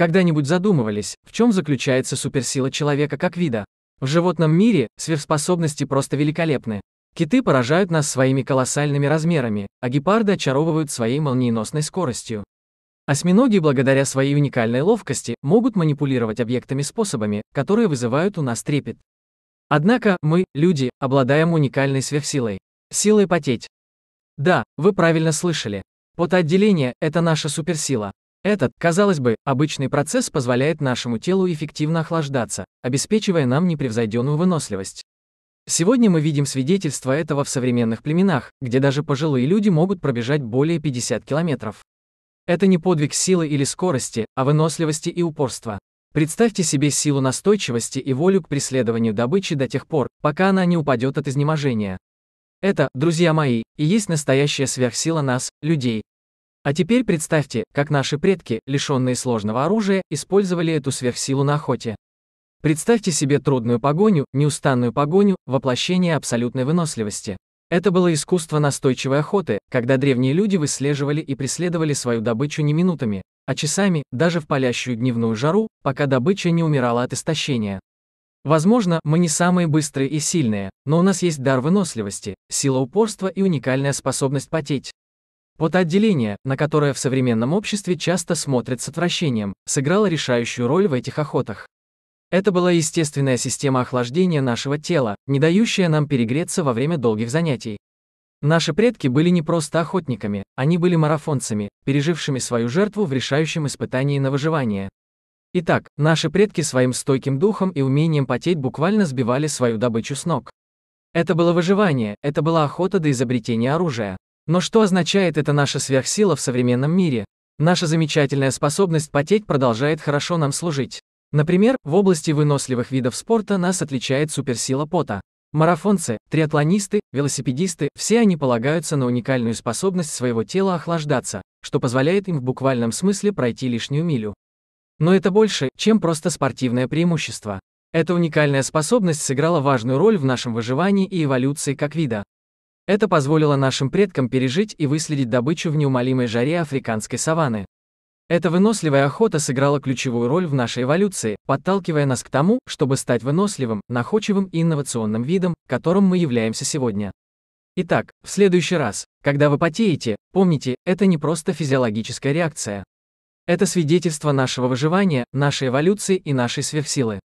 Когда-нибудь задумывались, в чем заключается суперсила человека как вида? В животном мире сверхспособности просто великолепны. Киты поражают нас своими колоссальными размерами, а гепарды очаровывают своей молниеносной скоростью. Осьминоги благодаря своей уникальной ловкости могут манипулировать объектами способами, которые вызывают у нас трепет. Однако мы, люди, обладаем уникальной сверхсилой. Силой потеть. Да, вы правильно слышали. Потоотделение – это наша суперсила. Этот, казалось бы, обычный процесс позволяет нашему телу эффективно охлаждаться, обеспечивая нам непревзойденную выносливость. Сегодня мы видим свидетельство этого в современных племенах, где даже пожилые люди могут пробежать более 50 километров. Это не подвиг силы или скорости, а выносливости и упорства. Представьте себе силу настойчивости и волю к преследованию добычи до тех пор, пока она не упадет от изнеможения. Это, друзья мои, и есть настоящая сверхсила нас, людей, а теперь представьте, как наши предки, лишенные сложного оружия, использовали эту сверхсилу на охоте. Представьте себе трудную погоню, неустанную погоню, воплощение абсолютной выносливости. Это было искусство настойчивой охоты, когда древние люди выслеживали и преследовали свою добычу не минутами, а часами, даже в палящую дневную жару, пока добыча не умирала от истощения. Возможно, мы не самые быстрые и сильные, но у нас есть дар выносливости, сила упорства и уникальная способность потеть, вот отделение, на которое в современном обществе часто смотрят с отвращением, сыграло решающую роль в этих охотах. Это была естественная система охлаждения нашего тела, не дающая нам перегреться во время долгих занятий. Наши предки были не просто охотниками, они были марафонцами, пережившими свою жертву в решающем испытании на выживание. Итак, наши предки своим стойким духом и умением потеть буквально сбивали свою добычу с ног. Это было выживание, это была охота до изобретения оружия. Но что означает эта наша сверхсила в современном мире? Наша замечательная способность потеть продолжает хорошо нам служить. Например, в области выносливых видов спорта нас отличает суперсила пота. Марафонцы, триатлонисты, велосипедисты – все они полагаются на уникальную способность своего тела охлаждаться, что позволяет им в буквальном смысле пройти лишнюю милю. Но это больше, чем просто спортивное преимущество. Эта уникальная способность сыграла важную роль в нашем выживании и эволюции как вида. Это позволило нашим предкам пережить и выследить добычу в неумолимой жаре африканской саванны. Эта выносливая охота сыграла ключевую роль в нашей эволюции, подталкивая нас к тому, чтобы стать выносливым, находчивым и инновационным видом, которым мы являемся сегодня. Итак, в следующий раз, когда вы потеете, помните, это не просто физиологическая реакция. Это свидетельство нашего выживания, нашей эволюции и нашей сверхсилы.